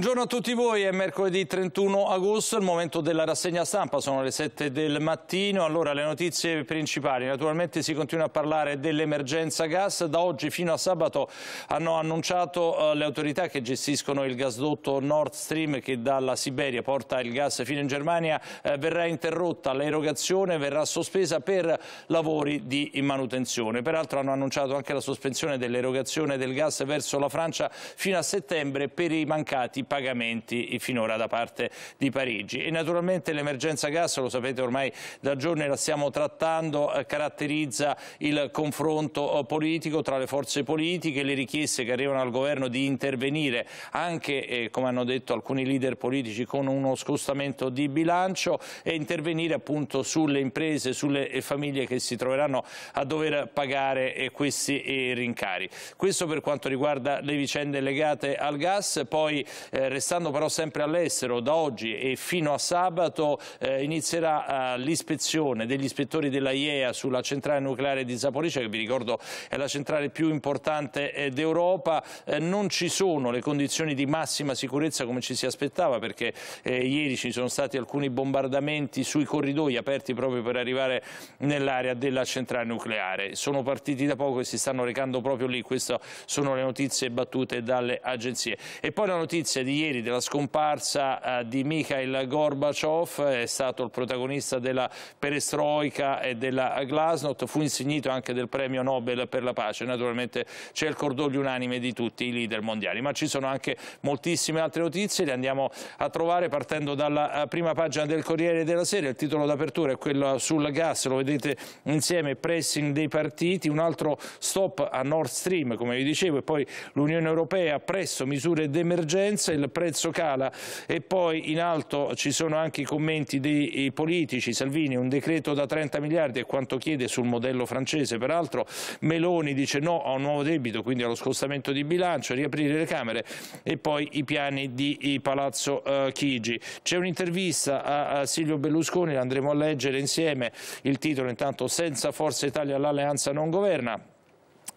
Buongiorno a tutti voi, è mercoledì 31 agosto, il momento della rassegna stampa, sono le 7 del mattino, allora le notizie principali, naturalmente si continua a parlare dell'emergenza gas, da oggi fino a sabato hanno annunciato eh, le autorità che gestiscono il gasdotto Nord Stream che dalla Siberia porta il gas fino in Germania, eh, verrà interrotta l'erogazione, verrà sospesa per lavori di manutenzione, peraltro hanno annunciato anche la sospensione dell'erogazione del gas verso la Francia fino a settembre per i mancati pagamenti finora da parte di Parigi. E naturalmente l'emergenza gas, lo sapete ormai da giorni la stiamo trattando, eh, caratterizza il confronto eh, politico tra le forze politiche, le richieste che arrivano al governo di intervenire anche, eh, come hanno detto alcuni leader politici, con uno scostamento di bilancio e intervenire appunto sulle imprese, sulle famiglie che si troveranno a dover pagare questi rincari. Questo per quanto riguarda le vicende legate al gas, poi eh, restando però sempre all'estero da oggi e fino a sabato eh, inizierà eh, l'ispezione degli ispettori della IEA sulla centrale nucleare di Zaporizia che vi ricordo è la centrale più importante eh, d'Europa eh, non ci sono le condizioni di massima sicurezza come ci si aspettava perché eh, ieri ci sono stati alcuni bombardamenti sui corridoi aperti proprio per arrivare nell'area della centrale nucleare sono partiti da poco e si stanno recando proprio lì queste sono le notizie battute dalle agenzie e poi la notizia di di ieri della scomparsa eh, di Mikhail Gorbaciov, è stato il protagonista della perestroica e della Glasnost, fu insignito anche del premio Nobel per la pace, naturalmente c'è il cordoglio unanime di tutti i leader mondiali, ma ci sono anche moltissime altre notizie, le andiamo a trovare partendo dalla eh, prima pagina del Corriere della Sera, il titolo d'apertura è quello sul gas, lo vedete insieme, pressing dei partiti, un altro stop a Nord Stream, come vi dicevo, e poi l'Unione Europea presso misure d'emergenza, il prezzo cala e poi in alto ci sono anche i commenti dei eh, politici, Salvini un decreto da 30 miliardi è quanto chiede sul modello francese, peraltro Meloni dice no a un nuovo debito, quindi allo scostamento di bilancio, riaprire le Camere e poi i piani di eh, Palazzo eh, Chigi. C'è un'intervista a Silvio Berlusconi, l'andremo a leggere insieme, il titolo intanto senza Forza Italia l'alleanza non governa,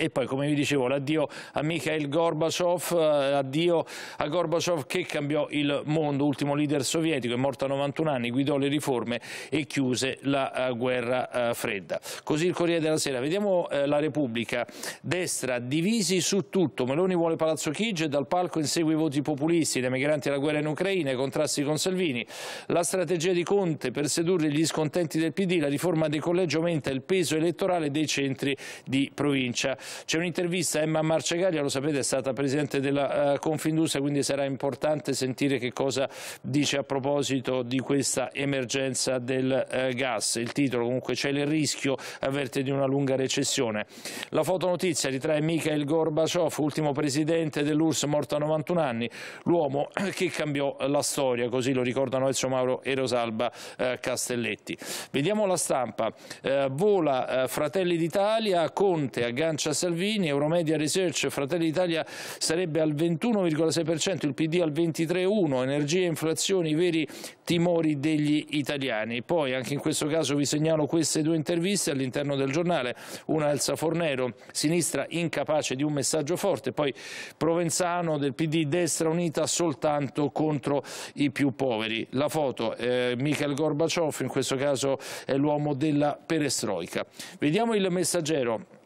e poi, come vi dicevo, l'addio a Mikhail Gorbachev, eh, addio a Gorbachev che cambiò il mondo, ultimo leader sovietico, è morto a 91 anni, guidò le riforme e chiuse la eh, guerra eh, fredda. Così il Corriere della Sera. Vediamo la Repubblica. Destra, divisi su tutto. Meloni vuole Palazzo Chigi e dal palco insegue i voti populisti, dai migranti alla guerra in Ucraina, i contrasti con Salvini. La strategia di Conte per sedurre gli scontenti del PD, la riforma dei collegi aumenta il peso elettorale dei centri di provincia. C'è un'intervista, Emma Marcegaglia, lo sapete, è stata presidente della uh, eh, Confindustria, quindi sarà importante sentire che cosa dice a proposito di questa emergenza del uh, gas. Il titolo comunque c'è il rischio, avverte di una lunga recessione. La fotonotizia ritrae Mikhail Gorbaciov, ultimo presidente dell'URSS morto a 91 anni, l'uomo che cambiò la storia, così lo ricordano Ezio Mauro e Rosalba eh, Castelletti. Vediamo la stampa, eh, vola eh, Fratelli d'Italia, Conte aggancia Salvini, Euromedia Research, Fratelli d'Italia sarebbe al 21,6%, il PD al 23,1%, energia e inflazione i veri timori degli italiani. Poi anche in questo caso vi segnalo queste due interviste all'interno del giornale, una Elsa Fornero, sinistra incapace di un messaggio forte, poi Provenzano del PD, destra unita soltanto contro i più poveri. La foto, eh, Mikhail Gorbaciov in questo caso è l'uomo della perestroica. Vediamo il messaggero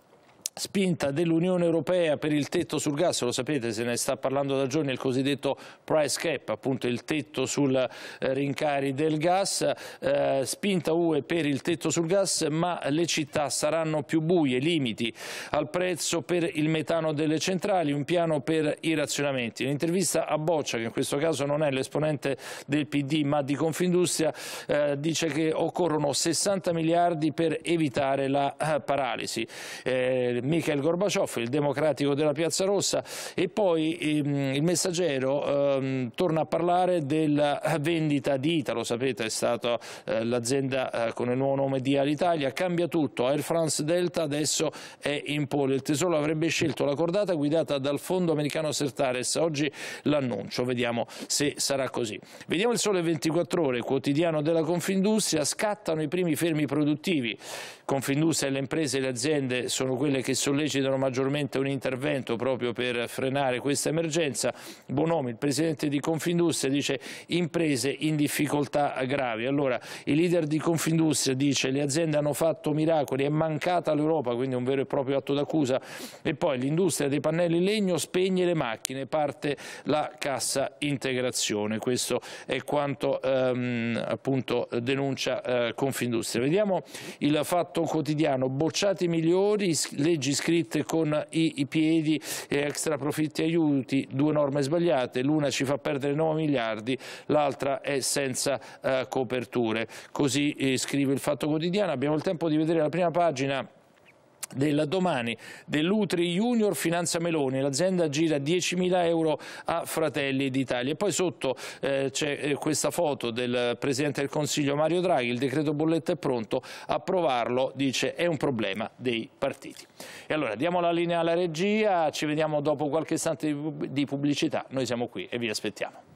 spinta dell'Unione Europea per il tetto sul gas, lo sapete se ne sta parlando da giorni il cosiddetto price cap, appunto il tetto sul eh, rincari del gas, eh, spinta UE per il tetto sul gas ma le città saranno più buie, limiti al prezzo per il metano delle centrali, un piano per i razionamenti. L'intervista a Boccia, che in questo caso non è l'esponente del PD ma di Confindustria, eh, dice che occorrono 60 miliardi per evitare la eh, paralisi eh, Mikhail Gorbaciov, il democratico della Piazza Rossa e poi ehm, il messaggero ehm, torna a parlare della vendita di Italo, lo sapete è stata eh, l'azienda eh, con il nuovo nome di Alitalia, cambia tutto, Air France Delta adesso è in polo, il Tesoro avrebbe scelto la cordata guidata dal fondo americano Sertares, oggi l'annuncio, vediamo se sarà così. Vediamo il sole 24 ore, quotidiano della Confindustria, scattano i primi fermi produttivi, Confindustria e le imprese e le aziende sono quelle che che sollecitano maggiormente un intervento proprio per frenare questa emergenza. Bonomi, il presidente di Confindustria, dice imprese in difficoltà gravi. Allora, il leader di Confindustria dice le aziende hanno fatto miracoli, è mancata l'Europa, quindi un vero e proprio atto d'accusa. E poi l'industria dei pannelli in legno spegne le macchine, parte la cassa integrazione. Questo è quanto ehm, appunto denuncia eh, Confindustria. Vediamo il fatto quotidiano, bocciati migliori, legge leggi scritte con i, i piedi e extra profitti aiuti, due norme sbagliate, l'una ci fa perdere 9 miliardi, l'altra è senza eh, coperture. Così eh, scrive il Fatto Quotidiano, abbiamo il tempo di vedere la prima pagina del domani dell'Utri Junior Finanza Meloni, l'azienda gira 10.000 euro a Fratelli d'Italia. E poi sotto eh, c'è eh, questa foto del Presidente del Consiglio Mario Draghi, il decreto bolletta è pronto, approvarlo dice è un problema dei partiti. E allora diamo la linea alla regia, ci vediamo dopo qualche istante di pubblicità, noi siamo qui e vi aspettiamo.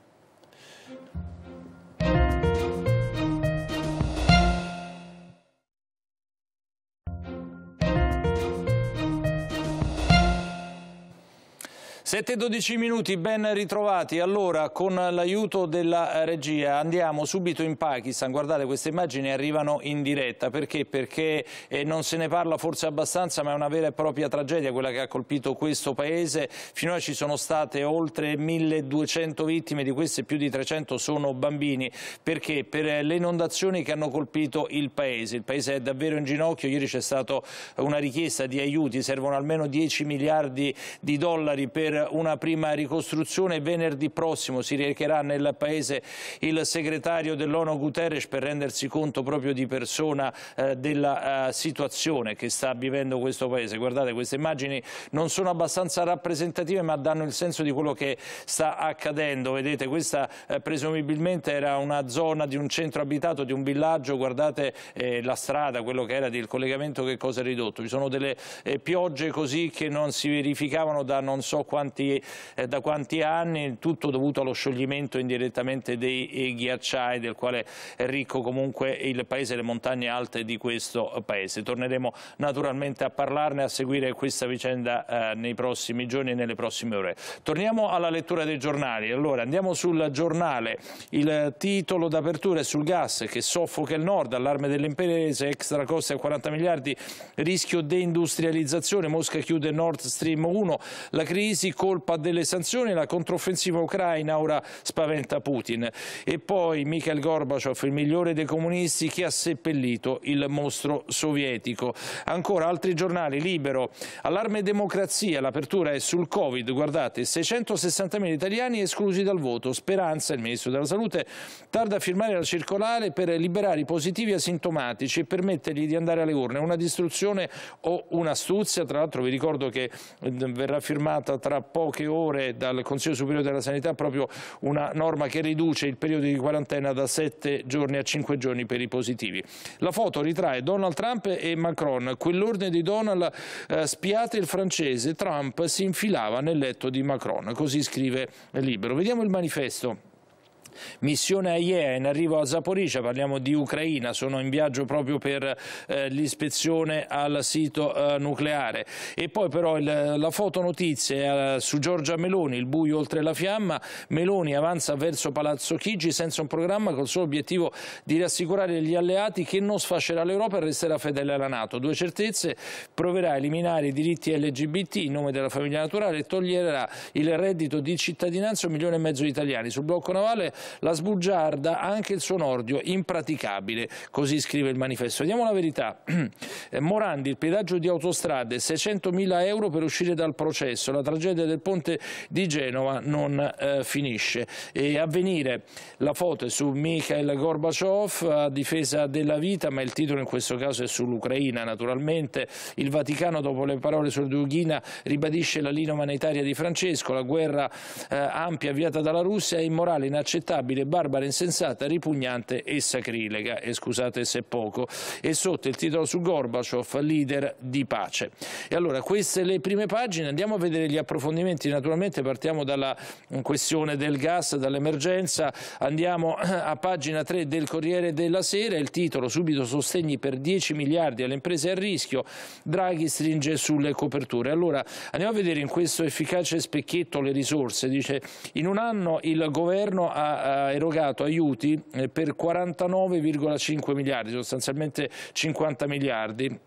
7-12 minuti, ben ritrovati. Allora, con l'aiuto della eh, regia andiamo subito in Pakistan. Guardate, queste immagini arrivano in diretta. Perché? Perché eh, non se ne parla forse abbastanza, ma è una vera e propria tragedia quella che ha colpito questo paese. Finora ci sono state oltre 1200 vittime, di queste più di 300 sono bambini. Perché? Per eh, le inondazioni che hanno colpito il paese. Il paese è davvero in ginocchio. Ieri c'è stata una richiesta di aiuti, servono almeno 10 miliardi di dollari per per una prima ricostruzione. Venerdì prossimo si recherà nel paese il segretario dell'ONU Guterres per rendersi conto proprio di persona eh, della eh, situazione che sta vivendo questo paese. Guardate, queste immagini non sono abbastanza rappresentative ma danno il senso di quello che sta accadendo. Vedete, questa eh, presumibilmente era una zona di un centro abitato, di un villaggio. Guardate eh, la strada, quello che era, del collegamento che cosa è ridotto. Ci sono delle eh, piogge così che non si verificavano da non so quanti quanti, eh, da quanti anni, tutto dovuto allo scioglimento indirettamente dei eh, ghiacciai del quale è ricco comunque il paese e le montagne alte di questo paese. Torneremo naturalmente a parlarne, a seguire questa vicenda eh, nei prossimi giorni e nelle prossime ore. Torniamo alla lettura dei giornali. Allora, andiamo sul giornale. Il titolo d'apertura è sul gas che soffoca il nord, allarme delle imprese, extra costi a 40 miliardi, rischio deindustrializzazione, Mosca chiude Nord Stream 1, la crisi colpa delle sanzioni, la controffensiva ucraina ora spaventa Putin. E poi Mikhail Gorbachev, il migliore dei comunisti, che ha seppellito il mostro sovietico. Ancora altri giornali, Libero, allarme democrazia, l'apertura è sul Covid, guardate, 660.000 italiani esclusi dal voto, Speranza, il Ministro della Salute, tarda a firmare la circolare per liberare i positivi asintomatici e permettergli di andare alle urne, una distruzione o un'astuzia, tra l'altro vi ricordo che mm, verrà firmata tra poche ore dal Consiglio Superiore della Sanità proprio una norma che riduce il periodo di quarantena da 7 giorni a 5 giorni per i positivi. La foto ritrae Donald Trump e Macron. Quell'ordine di Donald eh, spiate il francese, Trump si infilava nel letto di Macron. Così scrive Libero. Vediamo il manifesto Missione AIEA in arrivo a Zaporizia, parliamo di Ucraina, sono in viaggio proprio per eh, l'ispezione al sito eh, nucleare. E poi però il, la fotonotizia eh, su Giorgia Meloni, il buio oltre la fiamma, Meloni avanza verso Palazzo Chigi senza un programma col suo obiettivo di rassicurare gli alleati che non sfascerà l'Europa e resterà fedele alla Nato. Due certezze, proverà a eliminare i diritti LGBT in nome della famiglia naturale e toglierà il reddito di cittadinanza a un milione e mezzo di italiani. Sul blocco navale la sbugiarda ha anche il suo nordio impraticabile, così scrive il manifesto. Vediamo la verità. Eh, Morandi, il pedaggio di autostrade, 600.000 euro per uscire dal processo. La tragedia del ponte di Genova non eh, finisce. E avvenire la foto è su Mikhail Gorbaciov a difesa della vita, ma il titolo in questo caso è sull'Ucraina. Naturalmente il Vaticano, dopo le parole su Dughina, ribadisce la linea umanitaria di Francesco. La guerra eh, ampia avviata dalla Russia è immorale, inaccettabile insopportabile, barbara, insensata, ripugnante e sacrilega, e scusate se poco, e sotto il titolo su Gorbaciov, leader di pace. E allora, queste le prime pagine, andiamo a vedere gli approfondimenti, naturalmente partiamo dalla questione del gas, dall'emergenza, andiamo a pagina 3 del Corriere della Sera, il titolo subito sostegni per 10 miliardi alle imprese a rischio, Draghi stringe sulle coperture. Allora, andiamo a vedere in questo efficace specchietto le risorse, dice in un anno il governo ha ha erogato aiuti eh, per 49,5 miliardi, sostanzialmente 50 miliardi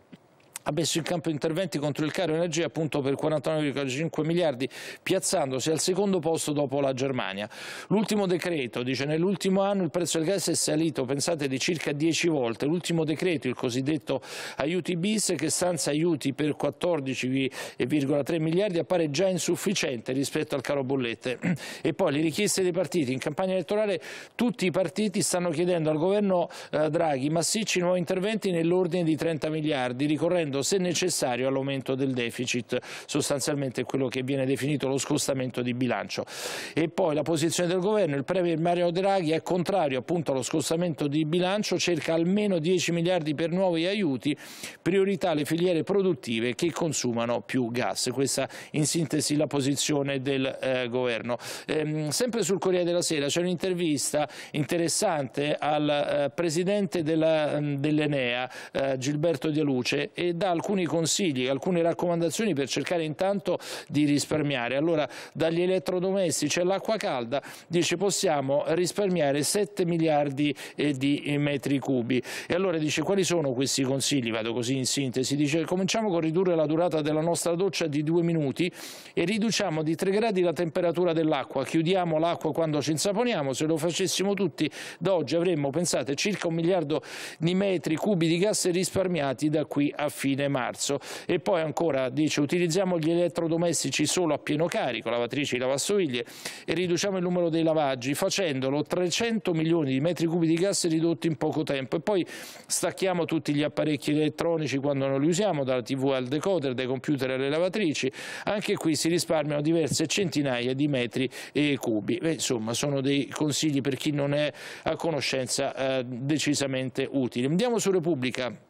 ha messo in campo interventi contro il caro energia appunto per 49,5 miliardi, piazzandosi al secondo posto dopo la Germania. L'ultimo decreto, dice, nell'ultimo anno il prezzo del gas è salito, pensate, di circa 10 volte. L'ultimo decreto, il cosiddetto aiuti bis, che stanza aiuti per 14,3 miliardi, appare già insufficiente rispetto al caro bollette. E poi le richieste dei partiti. In campagna elettorale tutti i partiti stanno chiedendo al governo eh, Draghi massicci nuovi interventi nell'ordine di 30 miliardi, ricorrendo legato, se necessario, all'aumento del deficit, sostanzialmente quello che viene definito lo scostamento di bilancio. E poi la posizione del governo, il Premier Mario Draghi è contrario appunto allo scostamento di bilancio, cerca almeno 10 miliardi per nuovi aiuti, priorità alle filiere produttive che consumano più gas. Questa in sintesi la posizione del eh, governo. Ehm, sempre sul Corriere della Sera c'è un'intervista interessante al eh, presidente dell'Enea, eh, Gilberto Dialuce, e dà alcuni consigli, alcune raccomandazioni per cercare intanto di risparmiare. Allora dagli elettrodomestici all'acqua calda dice possiamo risparmiare 7 miliardi eh, di eh, metri cubi. E allora dice quali sono questi consigli? Vado così in sintesi. Dice cominciamo con ridurre la durata della nostra doccia di 2 minuti e riduciamo di 3 gradi la temperatura dell'acqua. Chiudiamo l'acqua quando ci insaponiamo. Se lo facessimo tutti da oggi avremmo, pensate, circa un miliardo di metri cubi di gas risparmiati da qui a fine fine marzo e poi ancora dice utilizziamo gli elettrodomestici solo a pieno carico, lavatrici e lavastoviglie e riduciamo il numero dei lavaggi facendolo 300 milioni di metri cubi di gas ridotti in poco tempo e poi stacchiamo tutti gli apparecchi elettronici quando non li usiamo, dalla tv al decoder, dai computer alle lavatrici, anche qui si risparmiano diverse centinaia di metri e cubi. Beh, insomma sono dei consigli per chi non è a conoscenza eh, decisamente utili. Andiamo su Repubblica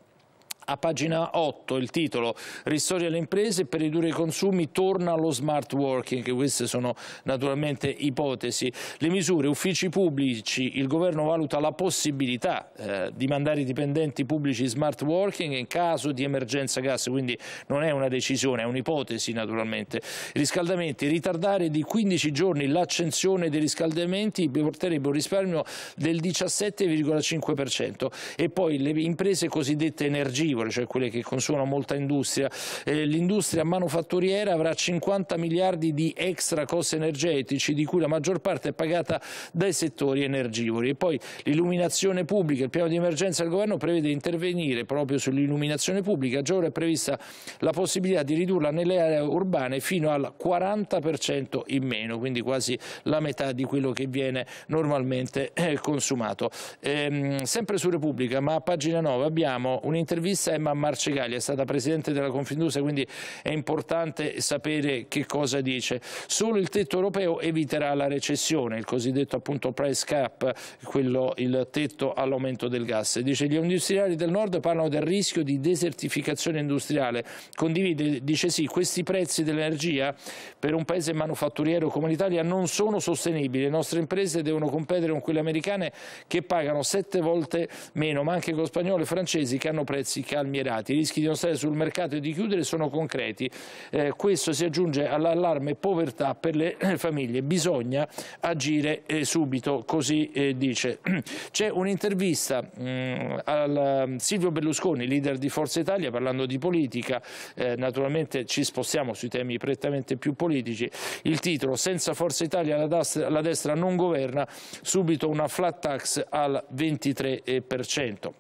a pagina 8 il titolo Ristori alle imprese per ridurre i consumi torna allo smart working, queste sono naturalmente ipotesi. Le misure, uffici pubblici, il governo valuta la possibilità eh, di mandare i dipendenti pubblici smart working in caso di emergenza gas, quindi non è una decisione, è un'ipotesi naturalmente. Riscaldamenti, ritardare di 15 giorni l'accensione dei riscaldamenti porterebbe un risparmio del 17,5% e poi le imprese cosiddette energive agricole, cioè quelle che consumano molta industria, eh, l'industria manufatturiera avrà 50 miliardi di extra costi energetici, di cui la maggior parte è pagata dai settori energivori. E poi l'illuminazione pubblica, il piano di emergenza del governo prevede di intervenire proprio sull'illuminazione pubblica, già ora è prevista la possibilità di ridurla nelle aree urbane fino al 40% in meno, quindi quasi la metà di quello che viene normalmente eh, consumato. Ehm, sempre su Repubblica, ma a pagina 9 abbiamo un'intervista Emma Marcegaglia, è stata presidente della Confindustria, quindi è importante sapere che cosa dice. Solo il tetto europeo eviterà la recessione, il cosiddetto appunto price cap, quello, il tetto all'aumento del gas. Dice gli industriali del nord parlano del rischio di desertificazione industriale, condivide, dice sì, questi prezzi dell'energia per un paese manufatturiero come l'Italia non sono sostenibili, le nostre imprese devono competere con quelle americane che pagano sette volte meno, ma anche con spagnole e francesi che hanno prezzi caldi calmierati, i rischi di non stare sul mercato e di chiudere sono concreti, eh, questo si aggiunge all'allarme povertà per le famiglie, bisogna agire eh, subito, così eh, dice. C'è un'intervista mm, a mm, Silvio Berlusconi, leader di Forza Italia, parlando di politica, eh, naturalmente ci spostiamo sui temi prettamente più politici, il titolo Senza Forza Italia la destra, la destra non governa, subito una flat tax al 23%.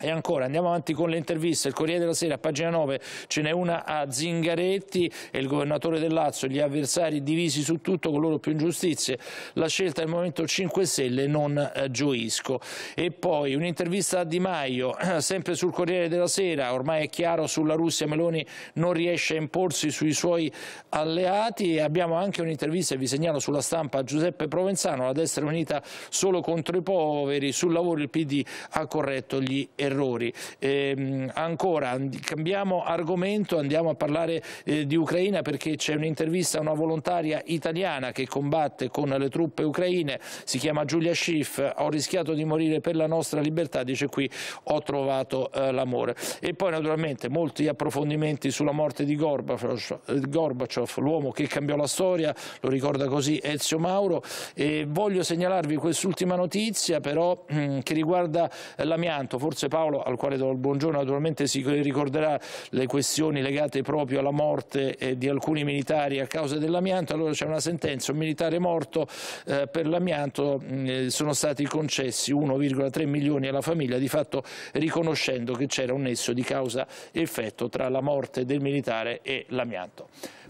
E ancora andiamo avanti con le interviste, il Corriere della Sera, pagina 9, ce n'è una a Zingaretti e il governatore del Lazio, gli avversari divisi su tutto, con loro più ingiustizie, la scelta del Movimento 5 Stelle non eh, gioisco. E poi un'intervista a Di Maio, sempre sul Corriere della Sera, ormai è chiaro sulla Russia, Meloni non riesce a imporsi sui suoi alleati e abbiamo anche un'intervista, vi segnalo sulla stampa, a Giuseppe Provenzano, la destra unita solo contro i poveri, sul lavoro il PD ha corretto gli errori errori. E, ehm, ancora, cambiamo argomento, andiamo a parlare eh, di Ucraina perché c'è un'intervista a una volontaria italiana che combatte con le truppe ucraine, si chiama Giulia Schiff, ho rischiato di morire per la nostra libertà, dice qui ho trovato eh, l'amore. E poi naturalmente molti approfondimenti sulla morte di Gorbaciov, eh, l'uomo che cambiò la storia, lo ricorda così Ezio Mauro, e voglio segnalarvi quest'ultima notizia però mm, che riguarda l'amianto, forse Paolo, al quale do il buongiorno, naturalmente si ricorderà le questioni legate proprio alla morte eh, di alcuni militari a causa dell'amianto, allora c'è una sentenza, un militare morto eh, per l'amianto mm, eh, sono stati concessi 1,3 milioni alla famiglia, di fatto riconoscendo che c'era un nesso di causa-effetto tra la morte del militare e l'amianto.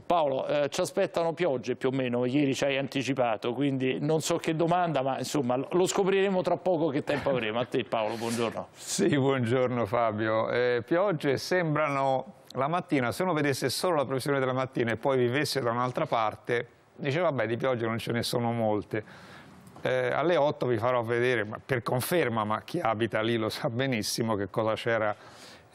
Paolo, eh, ci aspettano piogge più o meno, ieri ci hai anticipato, quindi non so che domanda, ma insomma lo scopriremo tra poco che tempo avremo. A te Paolo, buongiorno. Sì, buongiorno Fabio. Eh, piogge sembrano la mattina, se uno vedesse solo la previsione della mattina e poi vivesse da un'altra parte, dice vabbè di piogge non ce ne sono molte. Eh, alle 8 vi farò vedere, per conferma, ma chi abita lì lo sa benissimo che cosa c'era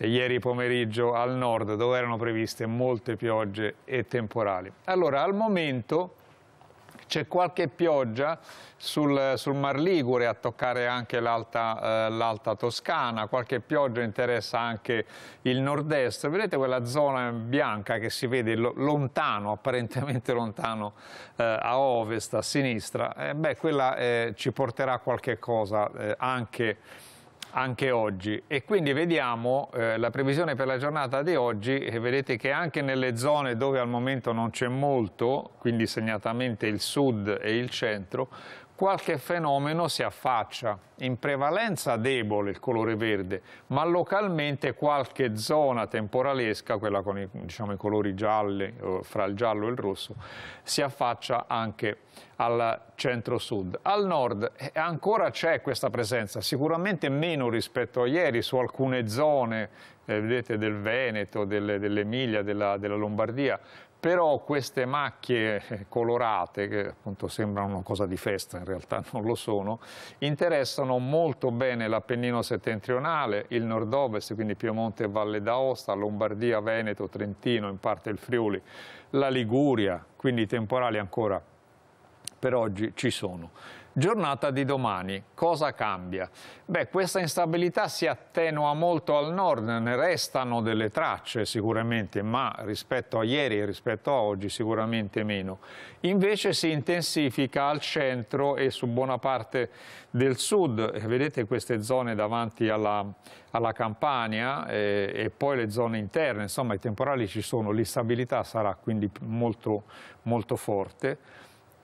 ieri pomeriggio al nord dove erano previste molte piogge e temporali. Allora al momento c'è qualche pioggia sul, sul, Mar Ligure a toccare anche l'alta eh, Toscana, qualche pioggia interessa anche il nord-est. Vedete quella zona bianca che si vede lontano, apparentemente lontano, eh, a ovest, a sinistra? Eh, beh, quella eh, ci porterà qualche cosa eh, anche anche oggi e quindi vediamo eh, la previsione per la giornata di oggi e vedete che anche nelle zone dove al momento non c'è molto, quindi segnatamente il sud e il centro, qualche fenomeno si affaccia, in prevalenza debole il colore verde, ma localmente qualche zona temporalesca, quella con i, diciamo, i colori gialli, fra il giallo e il rosso, si affaccia anche al centro-sud. Al nord eh, ancora c'è questa presenza, sicuramente meno rispetto a ieri su alcune zone, eh, vedete, del Veneto, delle, dell'Emilia, della, della Lombardia, però queste macchie eh, colorate, che appunto sembrano una cosa di festa, in realtà non lo sono, interessano molto bene l'Appennino settentrionale, il nord-ovest, quindi Piemonte e Valle d'Aosta, Lombardia, Veneto, Trentino, in parte il Friuli, la Liguria, quindi i temporali ancora per oggi ci sono. Giornata di domani, cosa cambia? Beh, questa instabilità si attenua molto al nord, ne restano delle tracce sicuramente, ma rispetto a ieri e rispetto a oggi sicuramente meno. Invece si intensifica al centro e su buona parte del sud, eh, vedete queste zone davanti alla, alla Campania eh, e poi le zone interne, insomma i temporali ci sono, l'instabilità sarà quindi molto, molto forte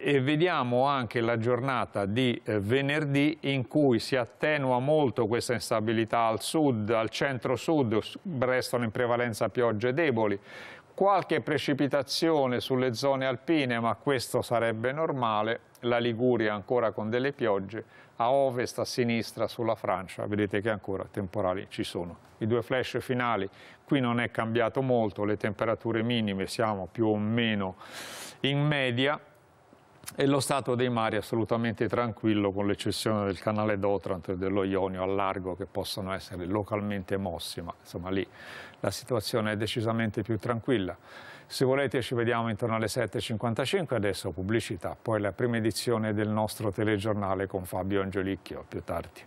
e vediamo anche la giornata di eh, venerdì in cui si attenua molto questa instabilità al sud, al centro-sud, restano in prevalenza piogge deboli, qualche precipitazione sulle zone alpine, ma questo sarebbe normale, la Liguria ancora con delle piogge, a ovest, a sinistra, sulla Francia, vedete che ancora temporali ci sono. I due flash finali, qui non è cambiato molto, le temperature minime siamo più o meno in media, e lo stato dei mari è assolutamente tranquillo con l'eccezione del canale d'Otrant e dello Ionio a largo che possono essere localmente mossi, ma insomma lì la situazione è decisamente più tranquilla. Se volete ci vediamo intorno alle 7.55, adesso pubblicità, poi la prima edizione del nostro telegiornale con Fabio Angiolicchio più tardi.